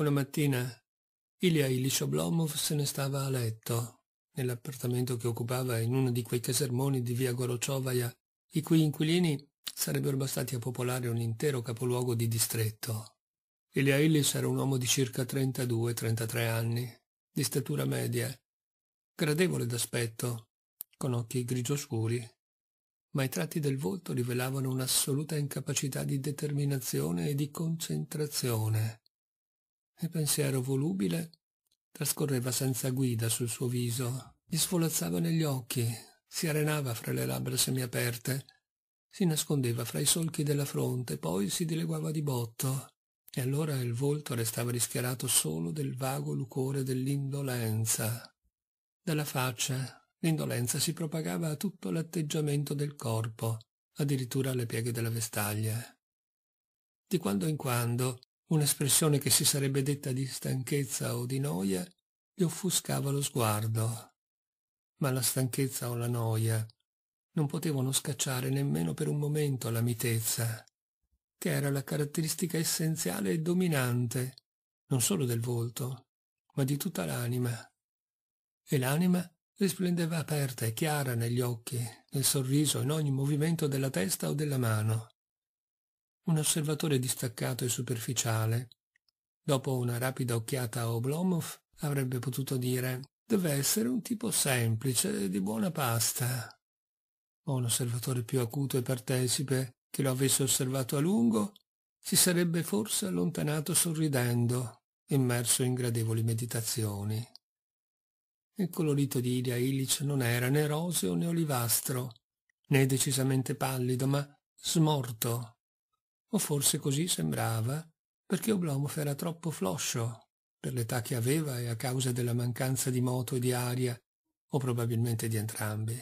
Una mattina Ilya Ilyich Oblomov se ne stava a letto, nell'appartamento che occupava in uno di quei casermoni di via Gorociovaia, i cui inquilini sarebbero bastati a popolare un intero capoluogo di distretto. Ilya Illich era un uomo di circa 32-33 anni, di statura media, gradevole d'aspetto, con occhi grigio scuri, ma i tratti del volto rivelavano un'assoluta incapacità di determinazione e di concentrazione e pensiero volubile trascorreva senza guida sul suo viso, gli svolazzava negli occhi, si arenava fra le labbra semiaperte, si nascondeva fra i solchi della fronte, poi si dileguava di botto, e allora il volto restava rischiarato solo del vago lucore dell'indolenza. Dalla faccia l'indolenza si propagava a tutto l'atteggiamento del corpo, addirittura alle pieghe della vestaglia. Di quando in quando Un'espressione che si sarebbe detta di stanchezza o di noia gli offuscava lo sguardo. Ma la stanchezza o la noia non potevano scacciare nemmeno per un momento la mitezza, che era la caratteristica essenziale e dominante, non solo del volto, ma di tutta l'anima. E l'anima risplendeva aperta e chiara negli occhi, nel sorriso, in ogni movimento della testa o della mano un osservatore distaccato e superficiale. Dopo una rapida occhiata a Oblomov avrebbe potuto dire deve essere un tipo semplice, di buona pasta. O un osservatore più acuto e partecipe che lo avesse osservato a lungo si sarebbe forse allontanato sorridendo, immerso in gradevoli meditazioni. Il colorito di Ilya Illich non era né roseo né olivastro, né decisamente pallido, ma smorto, o forse così sembrava, perché Oblomov era troppo floscio, per l'età che aveva e a causa della mancanza di moto e di aria, o probabilmente di entrambi.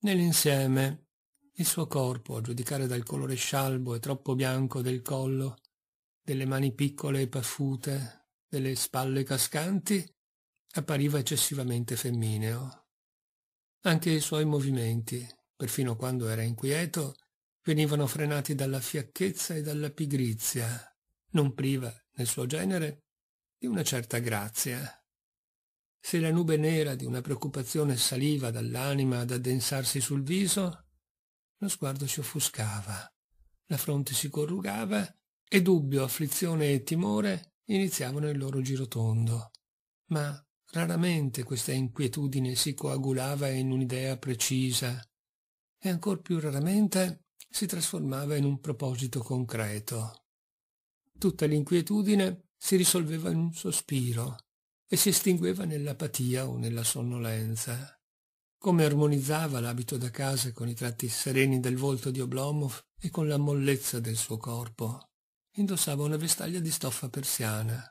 Nell'insieme, il suo corpo, a giudicare dal colore scialbo e troppo bianco del collo, delle mani piccole e paffute, delle spalle cascanti, appariva eccessivamente femmineo. Anche i suoi movimenti, perfino quando era inquieto, venivano frenati dalla fiacchezza e dalla pigrizia, non priva, nel suo genere, di una certa grazia. Se la nube nera di una preoccupazione saliva dall'anima ad addensarsi sul viso, lo sguardo si offuscava, la fronte si corrugava e dubbio, afflizione e timore iniziavano il loro girotondo. Ma raramente questa inquietudine si coagulava in un'idea precisa e ancor più raramente si trasformava in un proposito concreto. Tutta l'inquietudine si risolveva in un sospiro e si estingueva nell'apatia o nella sonnolenza. Come armonizzava l'abito da casa con i tratti sereni del volto di Oblomov e con la mollezza del suo corpo. Indossava una vestaglia di stoffa persiana,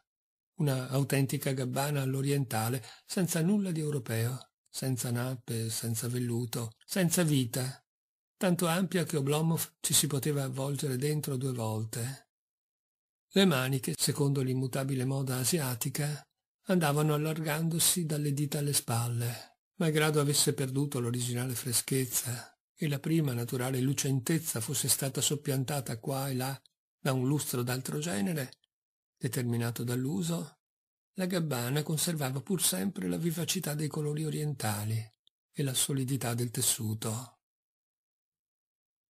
una autentica gabbana all'orientale, senza nulla di europeo, senza nappe, senza velluto, senza vita, tanto ampia che Oblomov ci si poteva avvolgere dentro due volte. Le maniche, secondo l'immutabile moda asiatica, andavano allargandosi dalle dita alle spalle, malgrado avesse perduto l'originale freschezza e la prima naturale lucentezza fosse stata soppiantata qua e là da un lustro d'altro genere, determinato dall'uso, la gabbana conservava pur sempre la vivacità dei colori orientali e la solidità del tessuto.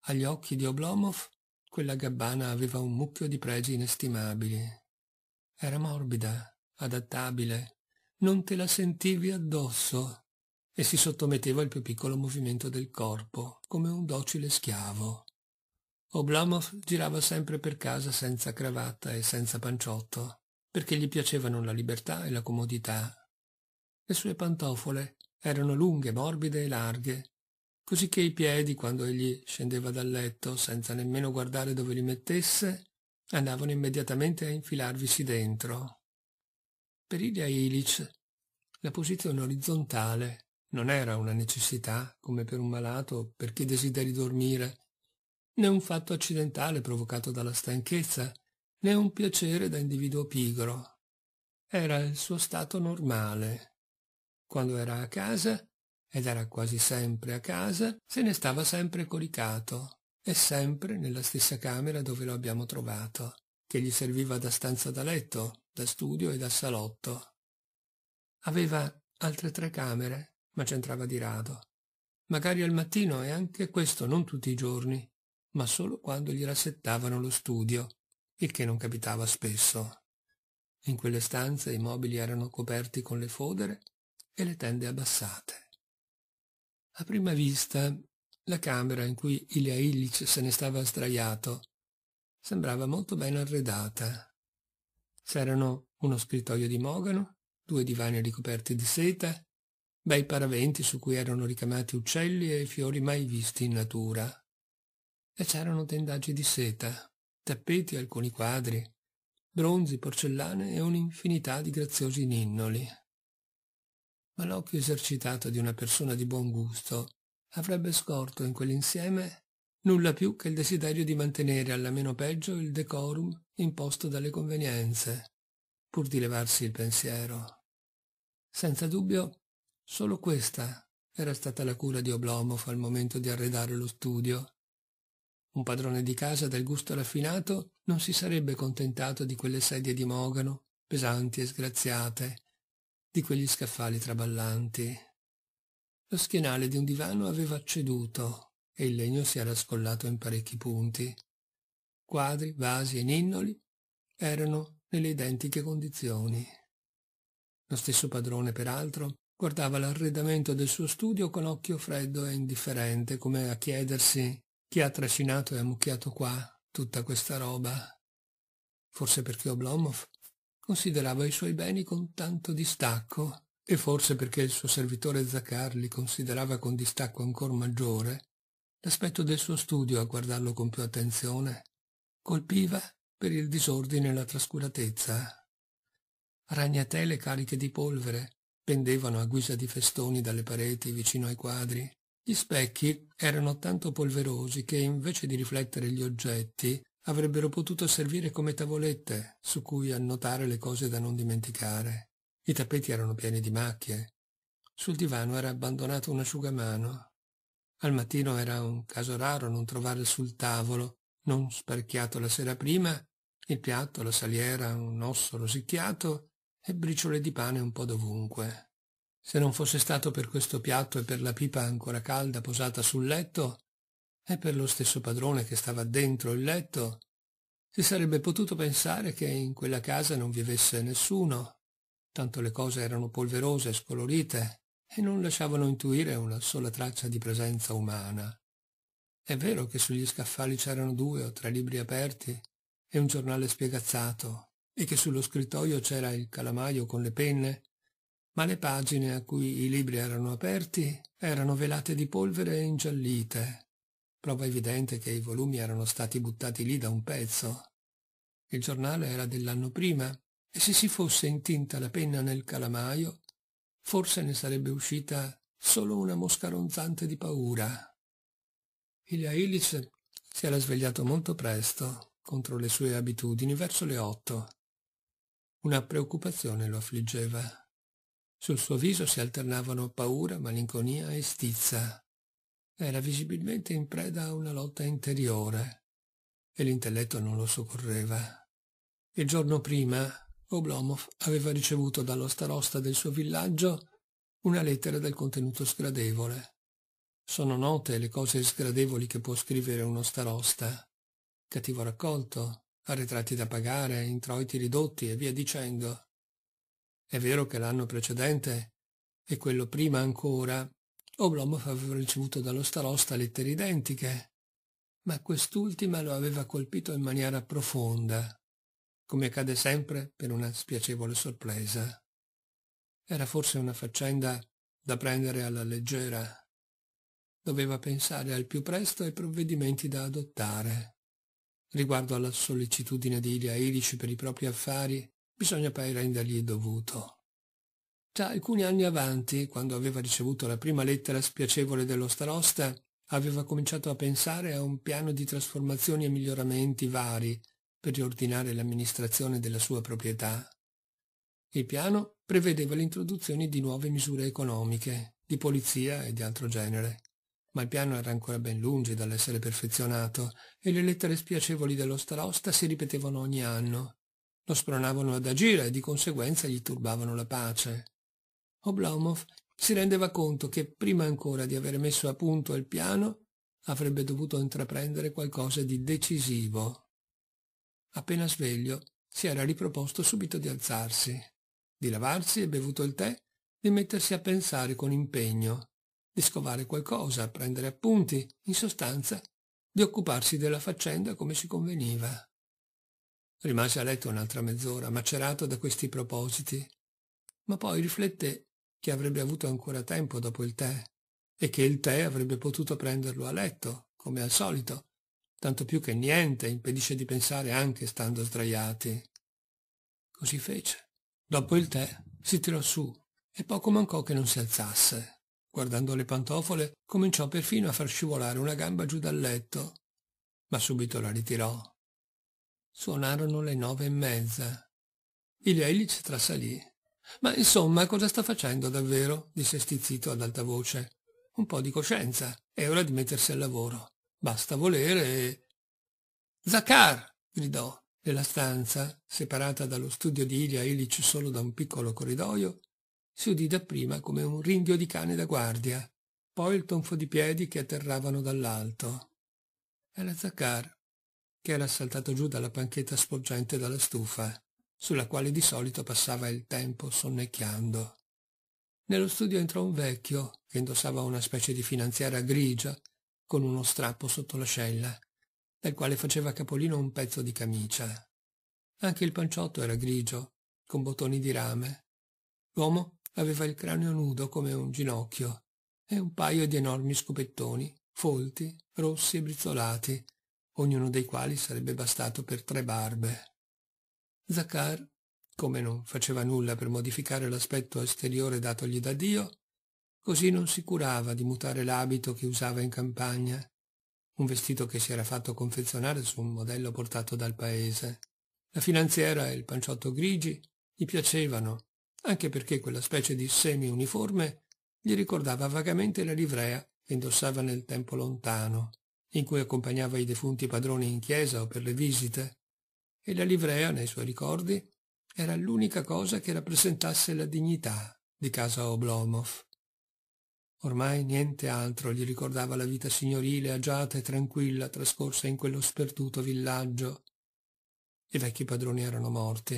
Agli occhi di Oblomov quella gabbana aveva un mucchio di pregi inestimabili. Era morbida, adattabile, non te la sentivi addosso e si sottometteva al più piccolo movimento del corpo, come un docile schiavo. Oblomov girava sempre per casa senza cravatta e senza panciotto, perché gli piacevano la libertà e la comodità. Le sue pantofole erano lunghe, morbide e larghe, così che i piedi, quando egli scendeva dal letto, senza nemmeno guardare dove li mettesse, andavano immediatamente a infilarvisi dentro. Per Ilia Ilic la posizione orizzontale non era una necessità, come per un malato per chi desideri dormire, né un fatto accidentale provocato dalla stanchezza, né un piacere da individuo pigro. Era il suo stato normale. Quando era a casa, ed era quasi sempre a casa, se ne stava sempre coricato e sempre nella stessa camera dove lo abbiamo trovato, che gli serviva da stanza da letto, da studio e da salotto. Aveva altre tre camere, ma c'entrava di rado. Magari al mattino e anche questo non tutti i giorni, ma solo quando gli rassettavano lo studio, il che non capitava spesso. In quelle stanze i mobili erano coperti con le fodere e le tende abbassate. A prima vista, la camera in cui Ilya Illich se ne stava sdraiato sembrava molto ben arredata. C'erano uno scrittoio di mogano, due divani ricoperti di seta, bei paraventi su cui erano ricamati uccelli e fiori mai visti in natura. E c'erano tendaggi di seta, tappeti alcuni quadri, bronzi, porcellane e un'infinità di graziosi ninnoli ma l'occhio esercitato di una persona di buon gusto avrebbe scorto in quell'insieme nulla più che il desiderio di mantenere alla meno peggio il decorum imposto dalle convenienze, pur di levarsi il pensiero. Senza dubbio, solo questa era stata la cura di Oblomov al momento di arredare lo studio. Un padrone di casa del gusto raffinato non si sarebbe contentato di quelle sedie di mogano, pesanti e sgraziate, di quegli scaffali traballanti. Lo schienale di un divano aveva ceduto e il legno si era scollato in parecchi punti. Quadri, vasi e ninnoli erano nelle identiche condizioni. Lo stesso padrone, peraltro, guardava l'arredamento del suo studio con occhio freddo e indifferente, come a chiedersi chi ha trascinato e ammucchiato qua tutta questa roba. Forse perché Oblomov considerava i suoi beni con tanto distacco, e forse perché il suo servitore Zaccar li considerava con distacco ancor maggiore, l'aspetto del suo studio a guardarlo con più attenzione colpiva per il disordine e la trascuratezza. Ragnatele cariche di polvere pendevano a guisa di festoni dalle pareti vicino ai quadri. Gli specchi erano tanto polverosi che invece di riflettere gli oggetti avrebbero potuto servire come tavolette su cui annotare le cose da non dimenticare. I tappeti erano pieni di macchie. Sul divano era abbandonato un asciugamano. Al mattino era un caso raro non trovare sul tavolo, non sparchiato la sera prima, il piatto, la saliera, un osso rosicchiato e briciole di pane un po' dovunque. Se non fosse stato per questo piatto e per la pipa ancora calda posata sul letto, e per lo stesso padrone che stava dentro il letto, si sarebbe potuto pensare che in quella casa non vivesse nessuno, tanto le cose erano polverose e scolorite e non lasciavano intuire una sola traccia di presenza umana. È vero che sugli scaffali c'erano due o tre libri aperti e un giornale spiegazzato, e che sullo scrittoio c'era il calamaio con le penne, ma le pagine a cui i libri erano aperti erano velate di polvere e ingiallite, Prova evidente che i volumi erano stati buttati lì da un pezzo. Il giornale era dell'anno prima e se si fosse intinta la penna nel calamaio, forse ne sarebbe uscita solo una mosca ronzante di paura. Ilia Illich si era svegliato molto presto, contro le sue abitudini, verso le otto. Una preoccupazione lo affliggeva. Sul suo viso si alternavano paura, malinconia e stizza era visibilmente in preda a una lotta interiore e l'intelletto non lo soccorreva. Il giorno prima Oblomov aveva ricevuto dallo starosta del suo villaggio una lettera dal contenuto sgradevole. Sono note le cose sgradevoli che può scrivere uno starosta. Cattivo raccolto, arretrati da pagare, introiti ridotti e via dicendo. È vero che l'anno precedente e quello prima ancora Oblomov aveva ricevuto dallo starosta lettere identiche, ma quest'ultima lo aveva colpito in maniera profonda, come accade sempre per una spiacevole sorpresa. Era forse una faccenda da prendere alla leggera. Doveva pensare al più presto ai provvedimenti da adottare. Riguardo alla sollecitudine di Ilia Ilici per i propri affari, bisogna poi rendergli dovuto. Già alcuni anni avanti, quando aveva ricevuto la prima lettera spiacevole dello starosta, aveva cominciato a pensare a un piano di trasformazioni e miglioramenti vari per riordinare l'amministrazione della sua proprietà. Il piano prevedeva l'introduzione di nuove misure economiche, di polizia e di altro genere. Ma il piano era ancora ben lungi dall'essere perfezionato e le lettere spiacevoli dello starosta si ripetevano ogni anno. Lo spronavano ad agire e di conseguenza gli turbavano la pace. Oblomov si rendeva conto che prima ancora di aver messo a punto il piano avrebbe dovuto intraprendere qualcosa di decisivo. Appena sveglio, si era riproposto subito di alzarsi, di lavarsi e bevuto il tè, di mettersi a pensare con impegno, di scovare qualcosa, prendere appunti, in sostanza, di occuparsi della faccenda come si conveniva. Rimase a letto un'altra mezz'ora, macerato da questi propositi, ma poi riflette che avrebbe avuto ancora tempo dopo il tè e che il tè avrebbe potuto prenderlo a letto, come al solito, tanto più che niente impedisce di pensare anche stando sdraiati. Così fece. Dopo il tè si tirò su e poco mancò che non si alzasse. Guardando le pantofole, cominciò perfino a far scivolare una gamba giù dal letto, ma subito la ritirò. Suonarono le nove e mezza. Il Illich trasalì ma insomma, cosa sta facendo davvero? disse stizzito ad alta voce. Un po' di coscienza. È ora di mettersi al lavoro. Basta volere e... Zakar! gridò. Nella stanza, separata dallo studio di Ilya Illich solo da un piccolo corridoio, si udì dapprima come un ringhio di cane da guardia, poi il tonfo di piedi che atterravano dall'alto. Era Zakar, che era saltato giù dalla panchetta sporgente dalla stufa sulla quale di solito passava il tempo sonnecchiando. Nello studio entrò un vecchio che indossava una specie di finanziera grigia con uno strappo sotto l'ascella, dal quale faceva capolino un pezzo di camicia. Anche il panciotto era grigio, con bottoni di rame. L'uomo aveva il cranio nudo come un ginocchio e un paio di enormi scopettoni, folti, rossi e brizzolati, ognuno dei quali sarebbe bastato per tre barbe. Zakar, come non faceva nulla per modificare l'aspetto esteriore datogli da Dio, così non si curava di mutare l'abito che usava in campagna, un vestito che si era fatto confezionare su un modello portato dal paese. La finanziera e il panciotto grigi gli piacevano, anche perché quella specie di semi-uniforme gli ricordava vagamente la livrea che indossava nel tempo lontano, in cui accompagnava i defunti padroni in chiesa o per le visite e la livrea, nei suoi ricordi, era l'unica cosa che rappresentasse la dignità di casa Oblomov. Ormai niente altro gli ricordava la vita signorile, agiata e tranquilla trascorsa in quello sperduto villaggio. I vecchi padroni erano morti.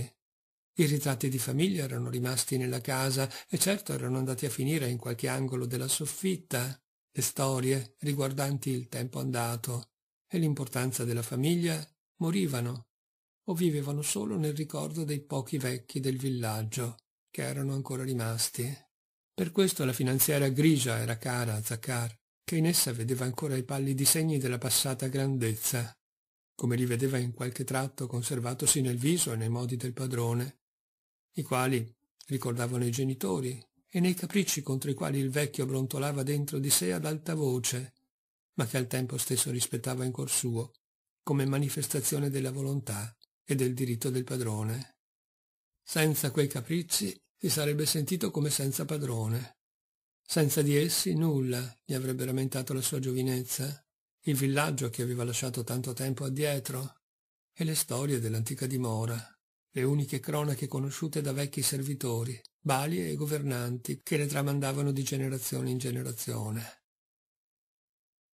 I ritratti di famiglia erano rimasti nella casa e certo erano andati a finire in qualche angolo della soffitta. Le storie riguardanti il tempo andato e l'importanza della famiglia morivano o vivevano solo nel ricordo dei pochi vecchi del villaggio che erano ancora rimasti. Per questo la finanziaria grigia era cara a Zaccar, che in essa vedeva ancora i pallidi segni della passata grandezza, come li vedeva in qualche tratto conservatosi nel viso e nei modi del padrone, i quali ricordavano i genitori e nei capricci contro i quali il vecchio brontolava dentro di sé ad alta voce, ma che al tempo stesso rispettava in cuor suo, come manifestazione della volontà e del diritto del padrone. Senza quei capricci si sarebbe sentito come senza padrone. Senza di essi nulla gli avrebbe rammentato la sua giovinezza, il villaggio che aveva lasciato tanto tempo addietro e le storie dell'antica dimora, le uniche cronache conosciute da vecchi servitori, balie e governanti che le tramandavano di generazione in generazione.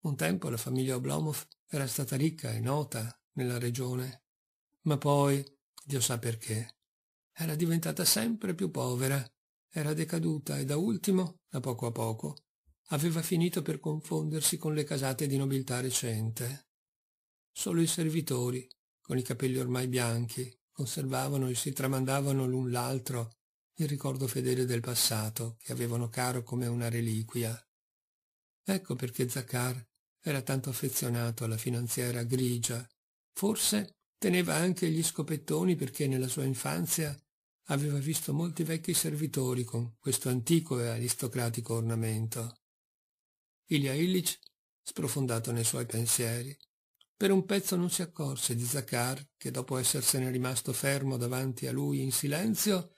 Un tempo la famiglia Oblomov era stata ricca e nota nella regione ma poi, Dio sa perché, era diventata sempre più povera, era decaduta e da ultimo, a poco a poco, aveva finito per confondersi con le casate di nobiltà recente. Solo i servitori, con i capelli ormai bianchi, conservavano e si tramandavano l'un l'altro il ricordo fedele del passato che avevano caro come una reliquia. Ecco perché Zaccar era tanto affezionato alla finanziera grigia, forse Teneva anche gli scopettoni perché nella sua infanzia aveva visto molti vecchi servitori con questo antico e aristocratico ornamento. Ilia Illich, sprofondato nei suoi pensieri, per un pezzo non si accorse di Zakar che dopo essersene rimasto fermo davanti a lui in silenzio,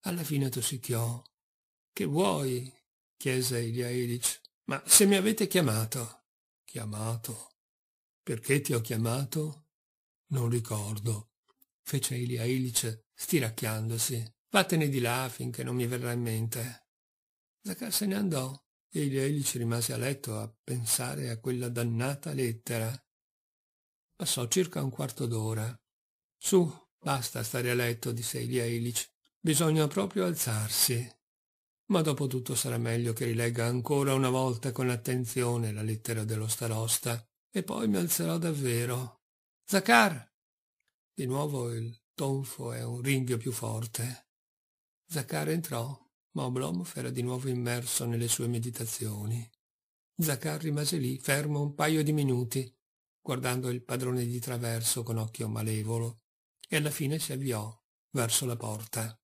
alla fine tossicchiò. Che vuoi? chiese Ilia Illich. Ma se mi avete chiamato? Chiamato? Perché ti ho chiamato? Non ricordo, fece Ilia Ilic, stiracchiandosi. Vattene di là finché non mi verrà in mente. Zakar se ne andò e Ilia Ilic rimase a letto a pensare a quella dannata lettera. Passò circa un quarto d'ora. Su, basta stare a letto, disse Ilia Ilic. Bisogna proprio alzarsi. Ma dopo tutto sarà meglio che rilegga ancora una volta con attenzione la lettera dello starosta e poi mi alzerò davvero. Zakar! Di nuovo il tonfo e un ringhio più forte. Zakar entrò, ma Oblomov era di nuovo immerso nelle sue meditazioni. Zakar rimase lì, fermo un paio di minuti, guardando il padrone di traverso con occhio malevolo, e alla fine si avviò verso la porta.